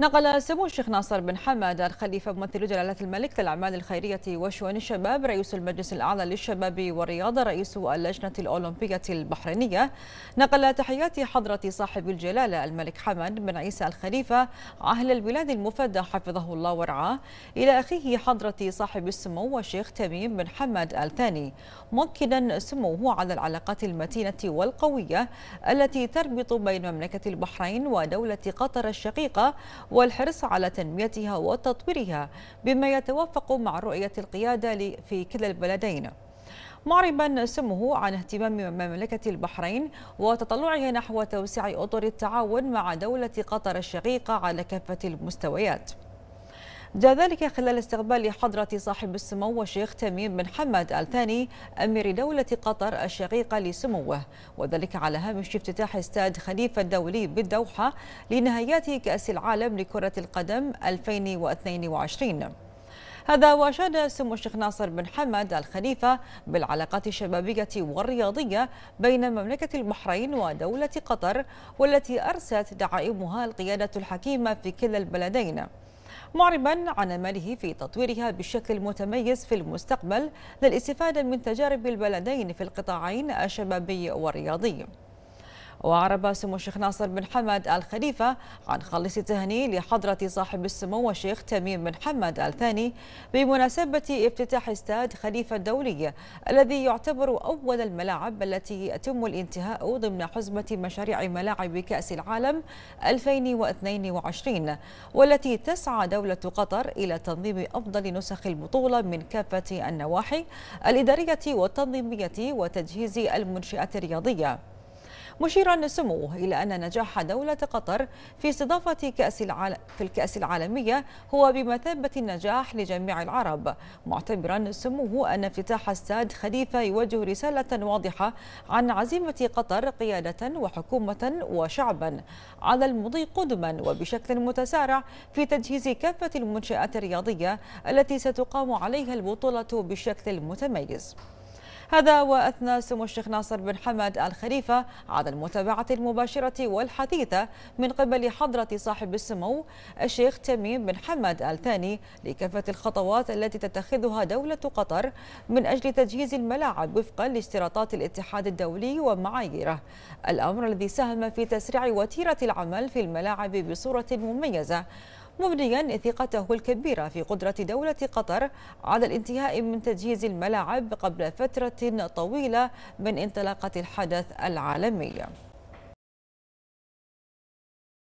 نقل سمو الشيخ ناصر بن حمد الخليفة ممثل جلالة الملك للأعمال الخيرية وشؤون الشباب رئيس المجلس الأعلى للشباب والرياضة رئيس اللجنة الأولمبية البحرينية نقل تحيات حضرة صاحب الجلالة الملك حمد بن عيسى الخليفة أهل البلاد المفدى حفظه الله ورعاه إلى أخيه حضرة صاحب السمو الشيخ تميم بن حمد الثاني مؤكدا سموه على العلاقات المتينة والقوية التي تربط بين مملكة البحرين ودولة قطر الشقيقة والحرص على تنميتها وتطويرها بما يتوافق مع رؤية القيادة في كلا البلدين معربا سمه عن اهتمام مملكة البحرين وتطلعها نحو توسيع أطر التعاون مع دولة قطر الشقيقة على كافة المستويات جاء ذلك خلال استقبال حضرة صاحب السمو الشيخ تميم بن حمد الثاني أمير دولة قطر الشقيقة لسموه وذلك على هامش افتتاح استاد خليفة الدولي بالدوحة لنهايات كأس العالم لكرة القدم 2022 هذا وأشاد سمو الشيخ ناصر بن حمد الخليفة بالعلاقات الشبابية والرياضية بين مملكة البحرين ودولة قطر والتي أرست دعائمها القيادة الحكيمة في كلا البلدين معربا عن ماله في تطويرها بشكل متميز في المستقبل للاستفادة من تجارب البلدين في القطاعين الشبابي والرياضي وعرب سمو الشيخ ناصر بن حمد الخليفة عن خالص تهني لحضرة صاحب السمو الشيخ تميم بن حمد الثاني بمناسبة افتتاح استاد خليفة الدولي الذي يعتبر أول الملاعب التي يتم الانتهاء ضمن حزمة مشاريع ملاعب كأس العالم 2022 والتي تسعى دولة قطر إلى تنظيم أفضل نسخ البطولة من كافة النواحي الإدارية والتنظيمية وتجهيز المنشئة الرياضية مشيرا سموه إلى أن نجاح دولة قطر في استضافة كأس العالم في الكأس العالمية هو بمثابة النجاح لجميع العرب معتبرا سموه أن افتتاح استاد خليفة يوجه رسالة واضحة عن عزيمة قطر قيادة وحكومة وشعبا على المضي قدما وبشكل متسارع في تجهيز كافة المنشآت الرياضية التي ستقام عليها البطولة بشكل متميز هذا وأثنى سمو الشيخ ناصر بن حمد الخليفة على المتابعة المباشرة والحديثة من قبل حضرة صاحب السمو الشيخ تميم بن حمد الثاني لكافة الخطوات التي تتخذها دولة قطر من أجل تجهيز الملاعب وفقا لاشتراطات الاتحاد الدولي ومعاييره الأمر الذي ساهم في تسريع وتيرة العمل في الملاعب بصورة مميزة مبنيا ثقته الكبيرة في قدرة دولة قطر على الانتهاء من تجهيز الملاعب قبل فترة طويلة من انطلاقة الحدث العالمي